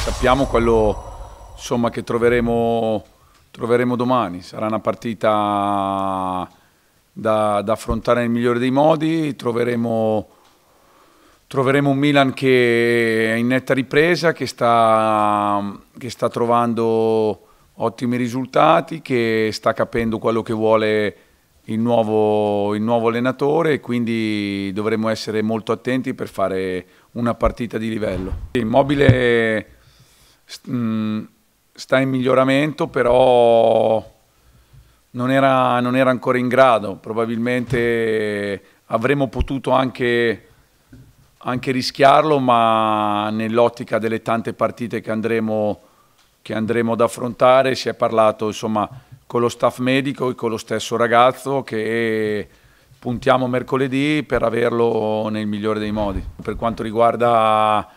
sappiamo quello insomma, che troveremo, troveremo, domani. Sarà una partita da, da affrontare nel migliore dei modi, troveremo, troveremo, un Milan che è in netta ripresa, che sta, che sta trovando ottimi risultati, che sta capendo quello che vuole il nuovo, il nuovo, allenatore e quindi dovremo essere molto attenti per fare una partita di livello. Immobile Mm, sta in miglioramento, però non era, non era ancora in grado. Probabilmente avremmo potuto anche, anche rischiarlo, ma nell'ottica delle tante partite che andremo, che andremo ad affrontare si è parlato insomma, con lo staff medico e con lo stesso ragazzo che puntiamo mercoledì per averlo nel migliore dei modi. Per quanto riguarda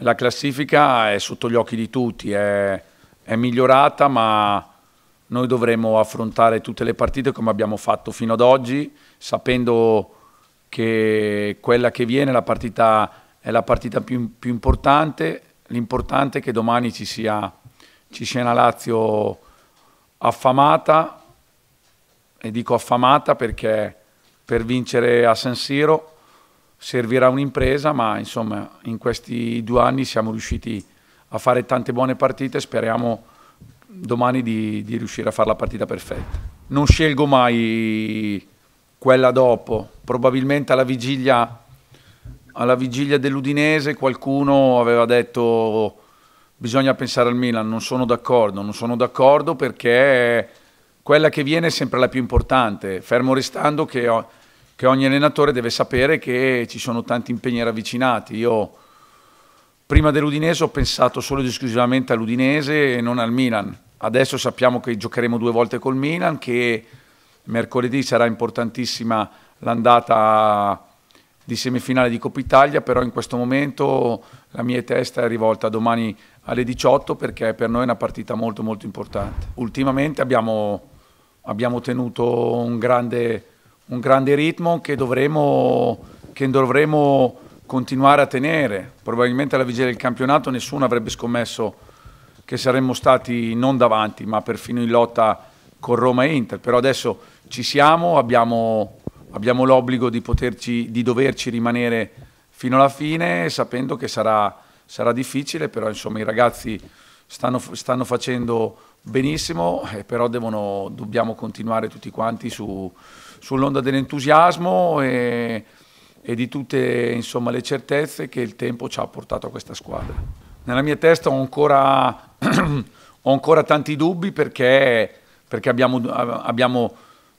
la classifica è sotto gli occhi di tutti, è, è migliorata ma noi dovremo affrontare tutte le partite come abbiamo fatto fino ad oggi, sapendo che quella che viene la partita, è la partita più, più importante, l'importante è che domani ci sia, ci sia una Lazio affamata, e dico affamata perché per vincere a San Siro servirà un'impresa, ma insomma in questi due anni siamo riusciti a fare tante buone partite, speriamo domani di, di riuscire a fare la partita perfetta. Non scelgo mai quella dopo, probabilmente alla vigilia, alla vigilia dell'Udinese qualcuno aveva detto bisogna pensare al Milan, non sono d'accordo, non sono d'accordo perché quella che viene è sempre la più importante, fermo restando che che ogni allenatore deve sapere che ci sono tanti impegni ravvicinati. Io prima dell'Udinese ho pensato solo ed esclusivamente all'Udinese e non al Milan. Adesso sappiamo che giocheremo due volte col Milan, che mercoledì sarà importantissima l'andata di semifinale di Coppa Italia, però in questo momento la mia testa è rivolta domani alle 18 perché per noi è una partita molto molto importante. Ultimamente abbiamo, abbiamo tenuto un grande un grande ritmo che dovremo, che dovremo continuare a tenere. Probabilmente alla vigilia del campionato nessuno avrebbe scommesso che saremmo stati non davanti, ma perfino in lotta con Roma e Inter. Però adesso ci siamo, abbiamo, abbiamo l'obbligo di, poterci, di doverci rimanere fino alla fine, sapendo che sarà, sarà difficile, però insomma i ragazzi stanno, stanno facendo benissimo, eh, però devono, dobbiamo continuare tutti quanti su, sull'onda dell'entusiasmo e, e, di tutte insomma, le certezze che il tempo ci ha portato a questa squadra. Nella mia testa ho ancora, ho ancora tanti dubbi perché, perché abbiamo, abbiamo,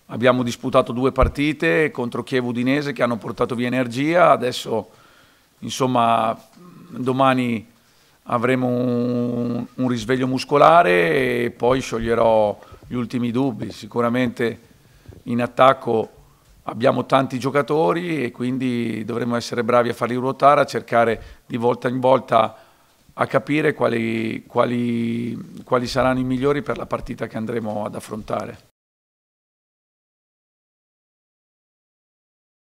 abbiamo, disputato due partite contro Chievo Udinese che hanno portato via energia, adesso insomma domani avremo un, un risveglio muscolare e poi scioglierò gli ultimi dubbi. Sicuramente in attacco abbiamo tanti giocatori e quindi dovremo essere bravi a farli ruotare, a cercare di volta in volta a capire quali, quali, quali saranno i migliori per la partita che andremo ad affrontare.